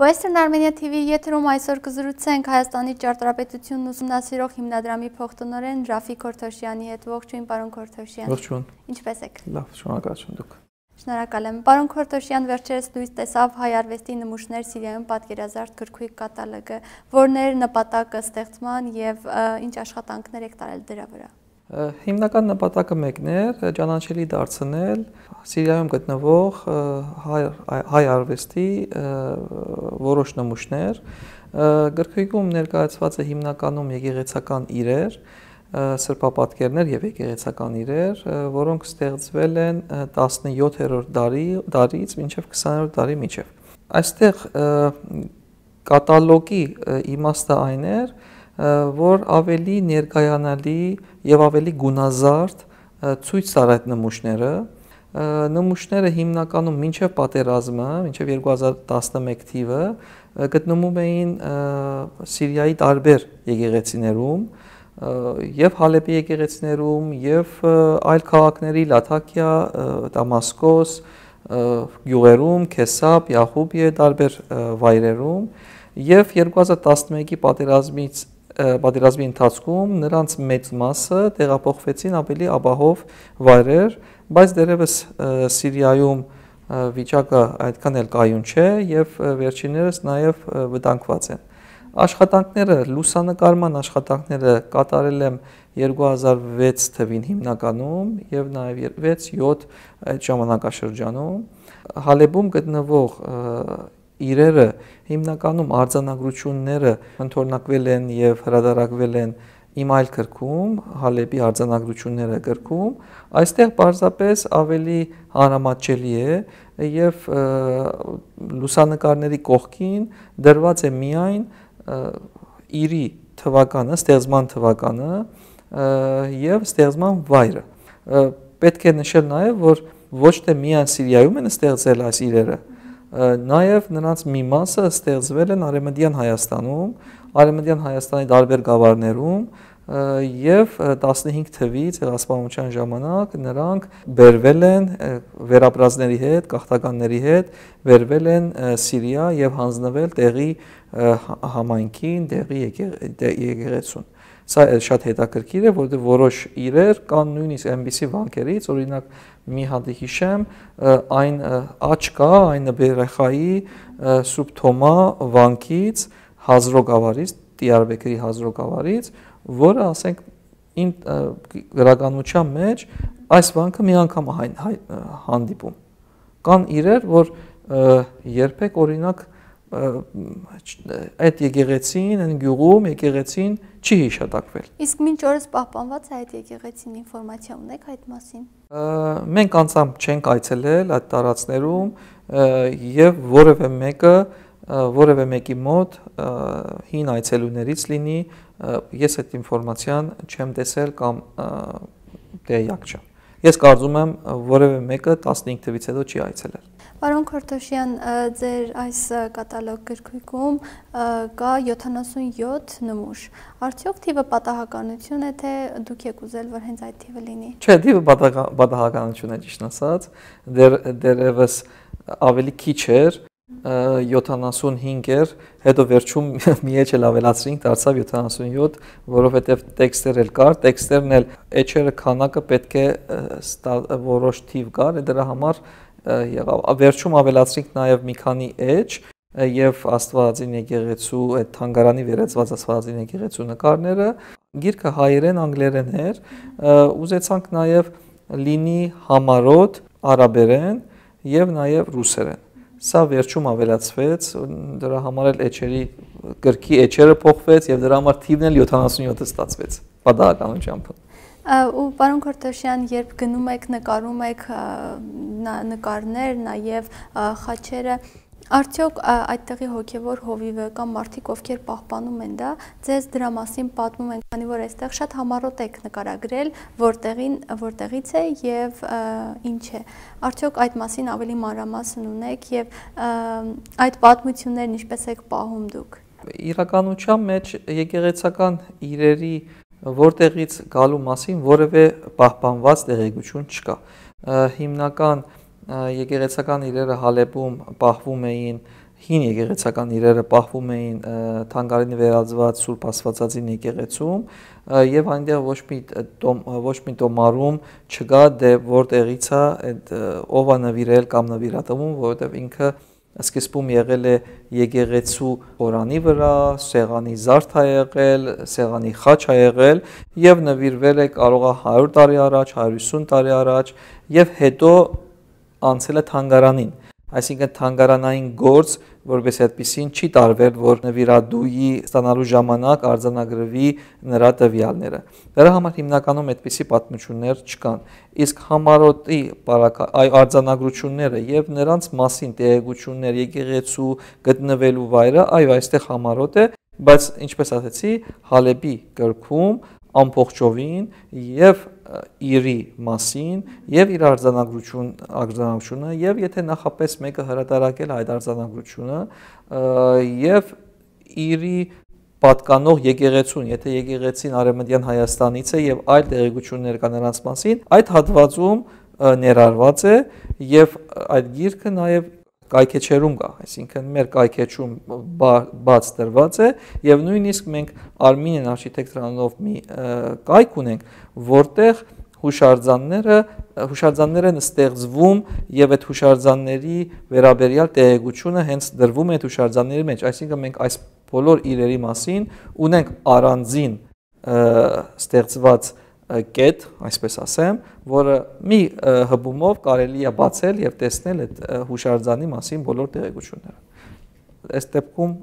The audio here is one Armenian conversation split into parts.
Western Armenia TV-ի եթերում այսօր կզրուցենք Հայաստանի ճարտարապետությունն ուսումնասիրող հիմնադրամի փոխտնօրեն Ռաֆիկ Քորթոշյանի հետ։ Ողջույն, պարոն Քորթոշյան։ Ողջույն։ Ինչպե՞ս եք։ Լավ, շնորհակալություն դուք։ Շնորհակալ եմ։ Պարոն Քորթոշյան, վերջերս լույս տեսավ հայ արվեստի նմուշներ Սիրիայում պատկերազարդ գրքույկ կատալոգը, որներ նպատակը ստեղծման եւ ինչ աշխատանքներ եք տարել դրա վրա։ Հիմնական նպատակը մեկն էր ճանաչելի դարձնել Սիրիայում գտնվող հայ հայ արվեստի որոշ նմուշներ։ Գրքույկում ներկայացված է հիմնականում եկեղեցական իրեր, սրբապատկերներ եւ եկեղեցական իրեր, որոնք ստեղծվել են 17-րդ դարի դարից մինչև 20-րդ դարի միջև։ Այստեղ կատալոգի իմաստը այն էր, որ որ ավելի ներկայանալի եւ ավելի գունազարդ ցույց տար այդ նմուշները նմուշները հիմնականում մինչև պատերազմը, մինչև 2011 թիվը գտնվում էին Սիրիայի տարբեր եկեղեցիներում եւ Հալեպի եկեղեցիներում եւ այլ քաղաքների Լաթակիա, Դամասկոս, Գյուղերում, Քեսապ, Յախուբիե տարբեր վայրերում եւ 2011-ի պատերազմից պատերազմի ընթացքում նրանց մեծ մասը տեղափոխվեցին ավելի ապահով վայրեր, բայց դերևս Սիրիայում վիճակը այդքան էլ կայուն չէ եւ վերջիններս նաեւ վտանգված են։ Աշխատանքները լուսանկարման աշխատանքները կատարել եմ 2006 թվին հիմնականում եւ նաեւ 6-7 այդ ժամանակաշրջանում Հալեբում գտնվող իրերը հիմնականում արձանագրությունները ընդօրնակվել են եւ հրադարակվել են իմ այլ գրքում, Հալեպի արձանագրությունները գրքում, այստեղ պարզապես ավելի հանրամատչելի է եւ լուսանկարների կողքին դրված է միայն իրի թվականը, ստեղծման թվականը եւ ստեղծման վայրը։ Պետք է նշել նաեւ, որ ոչ թե միայն Սիրիայում են ստեղծել այս իրերը, Նաև նրանց մի մասը ստեղծվել են Արևմտյան Հայաստանում, Արևմտյան Հայաստանի տարբեր գավառներում և 15 թվից հերասպանության ժամանակ նրանք վերվել են վերապրազների հետ, կախտականների հետ, վերվել են Սիրիա եւ հանձնվել տեղի համայնքին, տեղի դե, եկեղեցուն։ եկ, եկ, եկ, եկ, եկ, եկ, եկ, եկ, Սա շատ հետաքրքիր է, որովհետև որոշ իրեր կան նույնիսկ MBC վանկերից, օրինակ մի հատ հիշեմ, այն աչկա, այն բերեխայի սուբթոմա վանկից հազրոգավարից, Տիարբեկրի հազրոգավարից, որը ասենք ին գրականության մեջ այս վանքը մի անգամ հանդիպում։ Կան իրեր, որ երբեք օրինակ այդ եկեղեցին, այն գյուղում եկեղեցին եկ չի հիշատակվել։ Իսկ մինչ օրս պահպանված է այդ եկեղեցին ինֆորմացիա ունեք այդ մասին։ Մենք անցամբ չենք այցելել այդ տարածներում եւ որևէ մեկը որևէ մեկի մոտ հին այցելուներից լինի, ես այդ ինֆորմացիան չեմ տեսել կամ դեյակ չեմ։ Ես կարծում եմ որևէ մեկը 15 թվից հետո չի այցելել։ Պարոն Քարտոշյան, ձեր այս կատալոգ գրքույկում կա 77 նմուշ։ Արդյոք թիվը պատահականություն է, թե դուք եք ուզել, որ հենց այդ թիվը լինի։ Չէ, թիվը պատահականություն է ճիշտ ասած։ Դեր դերևս ավելի քիչ էր, 75 էր, հետո վերջում մի էջ էլ ավելացրինք, դարձավ 77, որովհետև տեքստեր էլ կար, տեքստերն էլ էջերը քանակը պետք է որոշ թիվ կար, դրա համար եղավ։ Վերջում ավելացրինք նաև մի քանի էջ և Աստվածին եկեղեցու այդ թանգարանի վերածված Աստվածին եկեղեցու նկարները գիրքը հայերեն, անգլերեն էր, ուզեցանք նաև լինի համարոտ արաբերեն եւ նաև ռուսերեն Սա վերջում ավելացվեց, դրա համար էլ էջերի գրքի էջերը փոխվեց եւ դրա համար թիվն էլ 77-ը ստացվեց պատահականությամբ։ Ու պարոն Քարտոշյան, երբ գնում եք նկարում եք նկարներ, նաեւ խաչերը, Արդյոք այդտեղի հոգևոր հովիվը կամ մարդիկ, ովքեր պահպանում են դա, ձեզ դրա մասին պատմում են, քանի որ այստեղ շատ համառոտ եք նկարագրել, որտեղին, որտեղից է եւ ինչ է։ Արդյոք այդ մասին ավելի մանրամասն ունեք եւ այդ պատմություններն ինչպես եք պահում դուք։ Իրականության մեջ եկեղեցական իրերի որտեղից գալու մասին որևէ պահպանված տեղեկություն չկա։ Հիմնական եկեղեցական իրերը Հալեպում պահվում էին, հին եկեղեցական իրերը պահվում էին թանգարին վերածված Սուրբ Աստվածածին եկեղեցում եւ այնտեղ ոչ մի ոչ մի տոմարում չկա դե որտեղից է այդ ով է նվիրել կամ նվիրատվում, որովհետեւ ինքը սկզբում եղել է եկեղեցու օրանի վրա, սեղանի զարդ է եղել, սեղանի խաչ է եղել եւ նվիրվել է կարողա 100 տարի առաջ, 150 տարի առաջ եւ հետո անցել է թանգարանին։ Այսինքն թանգարանային գործ, որպես այդպեսին չի տարվել, որ նվիրադուի ստանալու ժամանակ արձանագրվի նրա տվյալները։ Դրա համար հիմնականում այդպիսի պատմություններ չկան։ Իսկ համարոտի արձանագրությունները եւ նրանց մասին տեղեկություններ, եկեղեցու գտնվելու վայրը, այո, այստեղ համարոտ է, բայց ինչպես ասացի, Հալեբի գրքում ամբողջովին եւ իրի մասին եւ իր արձանագրություն արձանագրությունը եւ եթե նախապես մեկը հրատարակել այդ արձանագրությունը եւ իրի պատկանող եկեղեցուն, եթե եկեղեցին Արևմտյան Հայաստանից է եւ այլ տեղեկություններ կան նրանց մասին, այդ հատվածում ներառված է եւ այդ գիրքը նաեւ կայքեչերում կա, այսինքն մեր կայքեչում բա, բաց դրված է եւ նույնիսկ մենք Armenian Architecture-անով մի կայք ունենք, որտեղ հուշարձանները հուշարձանները ստեղծվում եւ այդ հուշարձանների վերաբերյալ տեղեկությունը հենց դրվում է այդ հուշարձանների մեջ, այսինքն մենք այս բոլոր իրերի մասին ունենք առանձին ստեղծված կետ, այսպես ասեմ, որը մի հբումով կարելի է բացել եւ տեսնել այդ հուշարձանի մասին բոլոր տեղեկությունները։ Այս դեպքում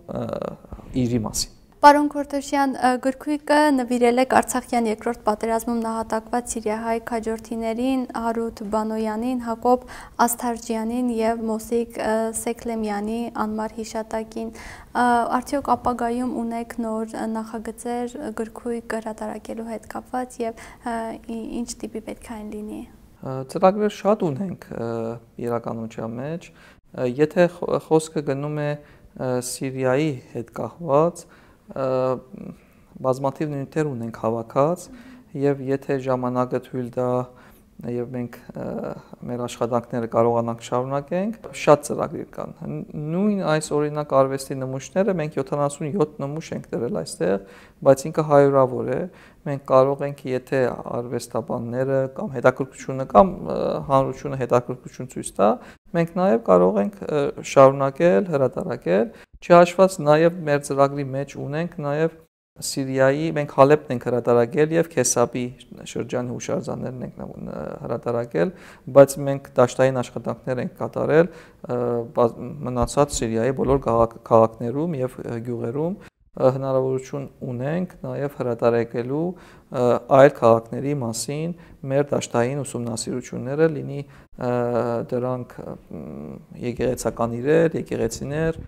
իրի մասին Պարոն Քորտոշյան, գրքույկը նվիրել եք Արցախյան երկրորդ պատերազմում նահատակված Սիրիահայ քաջորդիներին, Հարութ Բանոյանին, Հակոբ Աստարջյանին եւ Մոսիկ Սեկլեմյանի անմար հիշատակին։ Արդյոք ապագայում ունեք նոր նախագծեր գրքույկ հրատարակելու հետ կապված եւ ինչ տիպի պետք է այն լինի։ Ծրագրեր շատ ունենք իրականության մեջ։ Եթե խոսքը գնում է Սիրիայի հետ կապված, բազմաթիվ նյութեր ունենք հավաքած եւ եթե ժամանակը թույլ դա եւ մենք մեր աշխատանքները կարողանանք շարունակենք շատ ծրագրեր կան նույն այս օրինակ արվեստի նմուշները մենք 77 նմուշ ենք դրել այստեղ բայց ինքը հայրավոր է մենք կարող ենք եթե արվեստաբանները կամ հետաքրքրությունը կամ հանրությունը հետաքրքրություն ցույց տա Մենք նաև կարող ենք շարունակել, հրատարակել, չհաշված նաև մեր ծրագրի մեջ ունենք նաև Սիրիայի մենք Հալեպն ենք հրատարակել եւ Քեսապի շրջանի հուշարձաններն ենք հրատարակել, բայց մենք դաշտային աշխատանքներ ենք կատարել մնացած Սիրիայի բոլոր քաղաքներում եւ գյուղերում հնարավորություն ունենք նաեւ հրատարակելու այլ քաղաքների մասին մեր դաշտային ուսումնասիրությունները լինի դրանք եկեղեցական իրեր, եկեղեցիներ,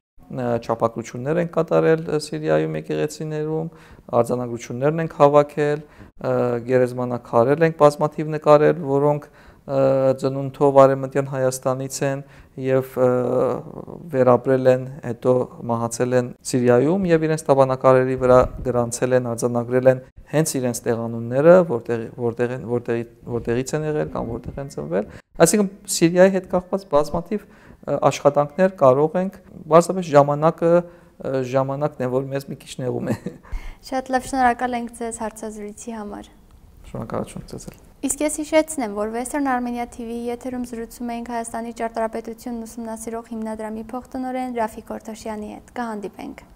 չափակրություններ են կատարել Սիրիայում եկեղեցիներում, արձանագրություններն ենք հավաքել, գերեզմանակարել ենք բազմաթիվ նկարել, որոնք ծնունդով արևմտյան Հայաստանից են եւ վերապրել են, հետո մահացել են Սիրիայում եւ իրենց տաբանակարերի վրա գրանցել են, արձանագրել են հենց իրենց տեղանունները, որտեղ որտեղ են որտեղի որտեղից են եղել կամ որտեղ են ծնվել։ Այսինքն Սիրիայի հետ կապված բազմաթիվ աշխատանքներ կարող ենք բարձրապես ժամանակը ժամանակն է, որ մեզ մի քիչ նեղում է։ Շատ լավ, շնորհակալ ենք ձեզ հարցազրույցի համար։ Շնորհակալություն ձեզ։ Իսկ ես հիշեցնեմ, որ Western Armenia TV-ի եթերում զրուցում էինք Հայաստանի ճարտարապետությունն ուսումնասիրող հիմնադրամի փոխտնօրեն Ռաֆիկ Օրթոշյանի հետ։ Կհանդիպենք։